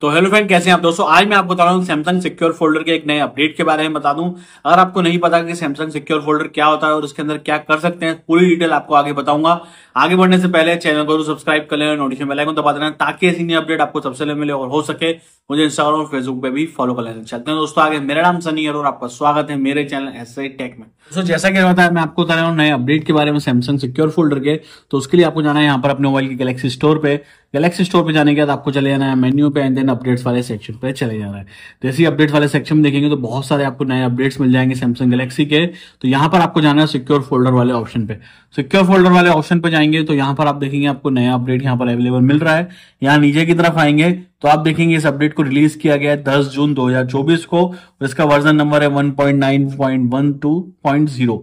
तो hello friend कैसे हैं आप दोस्तों आज मैं आपको बता रहा हूँ सैमसंग सिक्योर फोल्डर के एक नए अपडेट के बारे में बता दूं अगर आपको नहीं पता कि सैमसंग सिक्योर फोल्डर क्या होता है और उसके अंदर क्या कर सकते हैं पूरी डिटेल आपको आगे बताऊंगा आगे बढ़ने से पहले चैनल को सब्सक्राइब कर लेना नोटिफिकेशन बेल आइकन दबा देना ताकि ऐसी नई अपडेट आपको सबसे पहले मिले और हो सके मुझे इंस्टाग्राम और फेसबुक पे भी फॉलो कर लेना चाहते हैं दोस्तों आगे मेरा नाम सनी और आपका स्वागत है मेरे चैनल एस टेक में सो जैसा कि बताया मैं आपको बता रहा हूँ नए अपडेट के बारे में सैमसंग सिक्योर फोल्डर के तो उसके लिए आपको जाना है यहाँ पर अपने मोबाइल के गैलेक्सी स्टोर पे गैलेक्सी स्टोर पे जाने के बाद आपको चले जाना है मेन्यू पे एंड देन अपडेट्स वाले सेक्शन पे चले जाना है जैसे तो ही अपडेट्स वाले सेक्शन में देखेंगे तो बहुत सारे आपको नए अपडेट्स मिल जाएंगे सैमसंग गैलेक्सी के तो यहाँ पर आपको जाना है सिक्योर फोल्डर वाले ऑप्शन पे सिक्योर फोल्डर वाले ऑप्शन पे जाएंगे तो यहाँ पर आप देखेंगे आपको नया अपडेट यहाँ पर अवेलेबल मिल रहा है यहाँ नीचे की तरफ आएंगे तो आप देखेंगे इस अपडेट को रिलीज किया गया है दस जून चौबीस को और इसका वर्जन नंबर है 1.9.12.0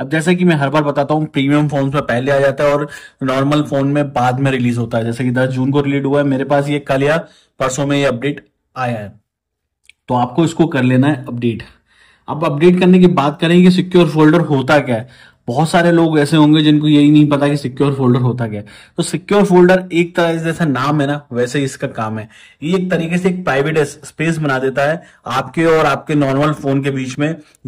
अब जैसे कि मैं हर बार बताता हूँ प्रीमियम फोन में पहले आ जाता है और नॉर्मल फोन में बाद में रिलीज होता है जैसे कि 10 जून को रिलीज हुआ है मेरे पास ये कल या परसों में ये अपडेट आया है तो आपको इसको कर लेना है अपडेट अब अपडेट करने की बात करें कि सिक्योर फोल्डर होता क्या है बहुत सारे लोग ऐसे होंगे जिनको यही नहीं पता कि सिक्योर फोल्डर होता क्या है तो सिक्योर फोल्डर एक तरह से जैसा नाम है ना वैसे इसका काम है ये एक तरीके से एक प्राइवेट स्पेस बना देता है आपके और आपके नॉर्मल फोन के बीच में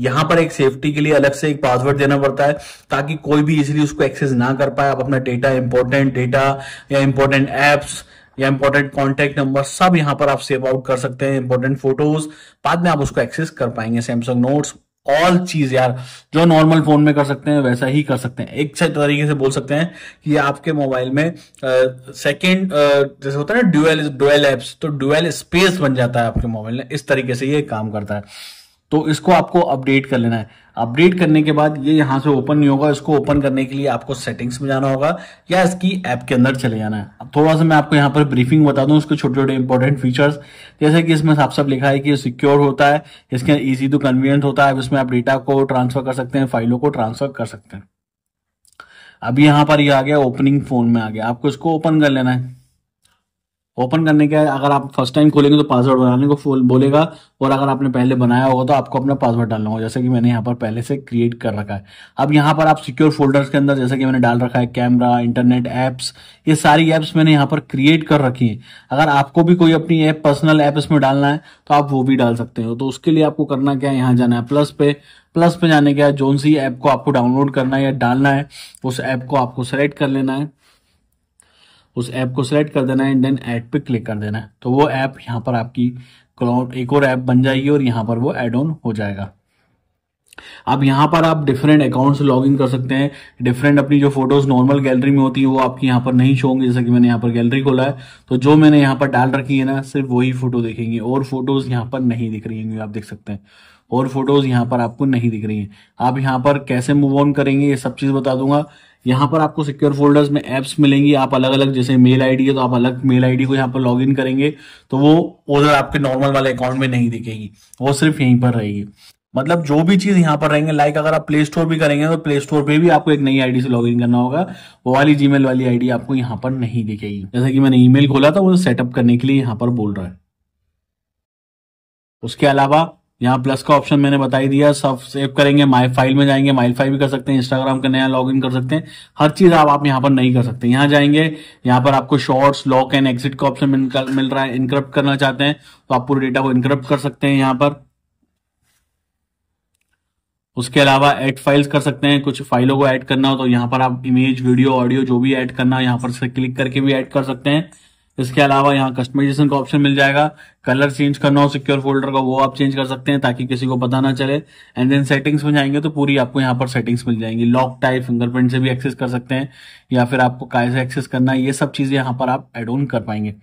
यहां पर एक सेफ्टी के लिए अलग से एक पासवर्ड देना पड़ता है ताकि कोई भी इजिली उसको एक्सेस ना कर पाए आप अपना डेटा इंपॉर्टेंट डेटा या इंपॉर्टेंट एप्स या इंपॉर्टेंट कॉन्टेक्ट नंबर सब यहाँ पर आप सेव आउट कर सकते हैं इंपॉर्टेंट फोटोज बाद में आप उसको एक्सेस कर पाएंगे सैमसंग नोट्स ऑल चीज यार जो नॉर्मल फोन में कर सकते हैं वैसा ही कर सकते हैं एक तरीके से बोल सकते हैं कि आपके मोबाइल में सेकेंड जैसे होता है ना ड्यूएल ड्यूएल एप्स तो ड्यूएल स्पेस बन जाता है आपके मोबाइल में इस तरीके से ये काम करता है तो इसको आपको अपडेट कर लेना है अपडेट करने के बाद ये यहां से ओपन नहीं होगा इसको ओपन करने के लिए आपको सेटिंग्स में जाना होगा या इसकी ऐप के अंदर चले जाना है अब थोड़ा सा मैं आपको यहाँ पर ब्रीफिंग बता दूं उसके छोटे छोटे इंपॉर्टेंट फीचर्स जैसे कि इसमें साफ साफ लिखा है कि सिक्योर होता है इसके ईजी टू कन्वीनियंट होता है इसमें आप डेटा को ट्रांसफर कर सकते हैं फाइलों को ट्रांसफर कर सकते हैं अभी यहाँ पर ये यह आ गया ओपनिंग फोन में आ गया आपको इसको ओपन कर लेना है ओपन करने के अगर आप फर्स्ट टाइम खोलेंगे तो पासवर्ड बनाने को बोलेगा और अगर आपने पहले बनाया होगा तो आपको अपना पासवर्ड डालना होगा जैसे कि मैंने यहाँ पर पहले से क्रिएट कर रखा है अब यहाँ पर आप सिक्योर फोल्डर्स के अंदर जैसे कि मैंने डाल रखा है कैमरा इंटरनेट ऐप्स ये सारी ऐप्स मैंने यहाँ पर क्रिएट कर रखी है अगर आपको भी कोई अपनी ऐप पर्सनल ऐप इसमें डालना है तो आप वो भी डाल सकते हो तो उसके लिए आपको करना क्या है यहाँ जाना है प्लस पे प्लस पे जाने के बाद जोन सी ऐप को आपको डाउनलोड करना है या डालना है उस ऐप को आपको सेलेक्ट कर लेना है उस ऐप को सिलेक्ट कर देना है एंड देन ऐड पे क्लिक कर देना है तो वो ऐप यहाँ पर आपकी क्लाउड एक और ऐप बन जाएगी और यहाँ पर वो एड ऑन हो जाएगा अब यहाँ पर आप डिफरेंट अकाउंट से लॉग इन कर सकते हैं डिफरेंट अपनी जो फोटोज नॉर्मल गैलरी में होती है वो आपकी यहाँ पर नहीं शो होंगी जैसे कि मैंने यहाँ पर गैलरी खोला है तो जो मैंने यहाँ पर डाल रखी है ना सिर्फ वही फोटो देखेंगे और फोटोज यहाँ पर नहीं दिख रही होंगी आप देख सकते हैं और फोटोज यहाँ पर आपको नहीं दिख रही है आप यहाँ पर कैसे मूव ऑन करेंगे ये सब चीज़ बता दूंगा यहाँ पर आपको सिक्योर फोल्डर्स में एप्स मिलेंगी आप अलग अलग जैसे मेल आईडी है तो आप अलग मेल आईडी को यहाँ पर लॉगिन करेंगे तो वो उधर आपके नॉर्मल वाले अकाउंट में नहीं दिखेगी वो सिर्फ यहीं पर रहेगी मतलब जो भी चीज यहाँ पर रहेंगे लाइक अगर आप प्ले स्टोर भी करेंगे तो प्ले स्टोर पे भी आपको एक नई आईडी से लॉगिन करना होगा वो वाली जी वाली आईडी आपको यहाँ पर नहीं दिखेगी जैसे कि मैंने ईमेल खोला था वो सेटअप करने के लिए यहाँ पर बोल रहा है उसके अलावा यहाँ प्लस का ऑप्शन मैंने बताई दिया सब सेव करेंगे माई फाइल में जाएंगे माई फाइल भी कर सकते हैं इंस्टाग्राम का नया लॉगिन कर सकते हैं हर चीज आप आप यहाँ पर नहीं कर सकते यहाँ जाएंगे यहाँ पर आपको शॉर्ट्स लॉक एंड एग्जिट का ऑप्शन मिल रहा है इनक्रप्ट करना चाहते हैं तो आप पूरे डेटा को इनक्रप्ट कर सकते हैं यहाँ पर उसके अलावा एड फाइल्स कर सकते हैं कुछ फाइलों को एड करना हो तो यहाँ पर आप इमेज वीडियो ऑडियो जो भी एड करना यहाँ पर से क्लिक करके भी एड कर सकते हैं इसके अलावा यहाँ कस्टमाइजेशन का ऑप्शन मिल जाएगा कलर चेंज करना हो सिक्योर फोल्डर का वो आप चेंज कर सकते हैं ताकि किसी को पता ना चले एंड देन सेटिंग्स में जाएंगे तो पूरी आपको यहाँ पर सेटिंग्स मिल जाएंगी लॉक टाइप फिंगरप्रिंट से भी एक्सेस कर सकते हैं या फिर आपको काय से एक्सेस करना है ये सब चीजें यहाँ पर आप एड ऑन कर पाएंगे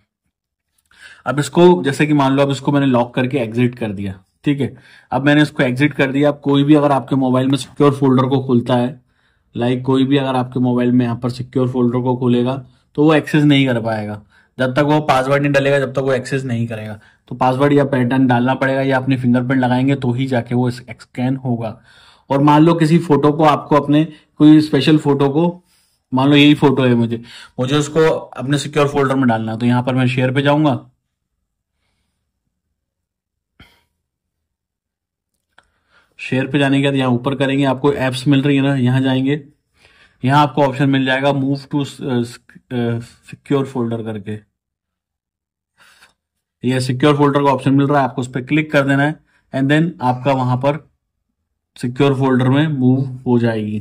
अब इसको जैसे कि मान लो अब इसको मैंने लॉक करके एग्जिट कर दिया ठीक है अब मैंने इसको एग्जिट कर दिया अब कोई भी अगर आपके मोबाइल में सिक्योर फोल्डर को खुलता है लाइक कोई भी अगर आपके मोबाइल में यहाँ पर सिक्योर फोल्डर को खोलेगा तो वो एक्सेस नहीं कर पाएगा जब तक वो पासवर्ड नहीं डलेगा जब तक वो एक्सेस नहीं करेगा तो पासवर्ड या पैटर्न डालना पड़ेगा या अपने फिंगरप्रिंट लगाएंगे तो ही जाके वो स्कैन होगा और मान लो किसी फोटो को आपको अपने कोई स्पेशल फोटो को मान लो यही फोटो है मुझे मुझे उसको अपने सिक्योर फोल्डर में डालना है तो यहाँ पर मैं शेयर पे जाऊंगा शेयर पे जाने के बाद यहां ऊपर करेंगे आपको एप्स मिल रही है ना यहां जाएंगे यहाँ आपको ऑप्शन मिल जाएगा मूव टू सिक्योर फोल्डर करके ये सिक्योर फोल्डर का ऑप्शन मिल रहा है आपको उस पर क्लिक कर देना है एंड देन आपका वहां पर सिक्योर फोल्डर में मूव हो जाएगी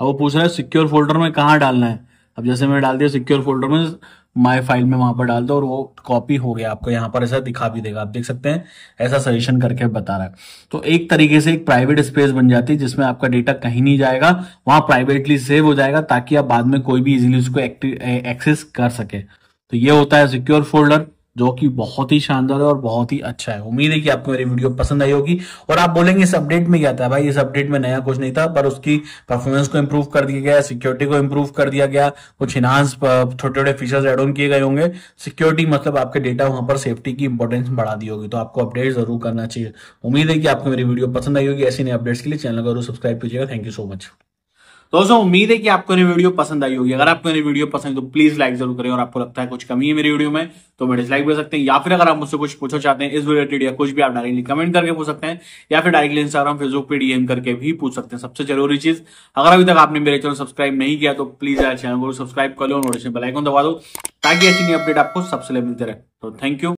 अब वो पूछ रहा है सिक्योर फोल्डर में कहा डालना है अब जैसे मैंने डाल दिया सिक्योर फोल्डर में माय फाइल में वहां पर डाल दो और वो कॉपी हो गया आपको यहाँ पर ऐसा दिखा भी देगा आप देख सकते हैं ऐसा सजेशन करके बता रहा है तो एक तरीके से एक प्राइवेट स्पेस बन जाती है जिसमें आपका डेटा कहीं नहीं जाएगा वहां प्राइवेटली सेव हो जाएगा ताकि आप बाद में कोई भी इजिली उसको एक्सेस कर सके तो ये होता है सिक्योर फोल्डर जो कि बहुत ही शानदार है और बहुत ही अच्छा है उम्मीद है कि आपको मेरी वीडियो पसंद आई होगी और आप बोलेंगे इस अपडेट में क्या था भाई इस अपडेट में नया कुछ नहीं था पर उसकी परफॉर्मेंस को इम्प्रूव कर दिया गया सिक्योरिटी को इम्प्रूव कर दिया गया कुछ इनहांस छोटे छोटे फीचर्स एड ऑन किए गए होंगे सिक्योरिटी मतलब आपके डेटा वहां पर सेफ्टी की इंपॉर्टेंस बढ़ा दी होगी तो आपको अपडेट जरूर करना चाहिए उम्मीद है कि आपको मेरी वीडियो पसंद आई होगी ऐसी नई अपडेट्स के लिए चैनल को सब्सक्राइब कीजिएगा थैंक यू सो मच तो दोस्तों उम्मीद है कि आपको ये वीडियो पसंद आई होगी अगर आपको ये वीडियो पसंद है तो प्लीज लाइक जरूर करें और आपको लगता है कुछ कमी है मेरी वीडियो में तो मैं डिसलाइक कर सकते हैं या फिर अगर आप मुझसे कुछ पूछना चाहते हैं इस रिलेटेड या कुछ भी आप डायरेक्टली कमेंट करके पूछ सकते हैं या फिर डायरेक्टली इंस्टाग्राम फेसबुक पे डीएम करके भी पूछ सकते हैं सबसे जरूरी चीज अगर अभी तक आपने मेरे चैनल सब्सक्राइब नहीं किया तो प्लीज चैनल को सब्सक्राइब कर लो नोटिफिकेशन बेलाइकॉन दबा दो ताकि ऐसी नई अपडेट आपको सबसे मिलते रहे तो थैंक यू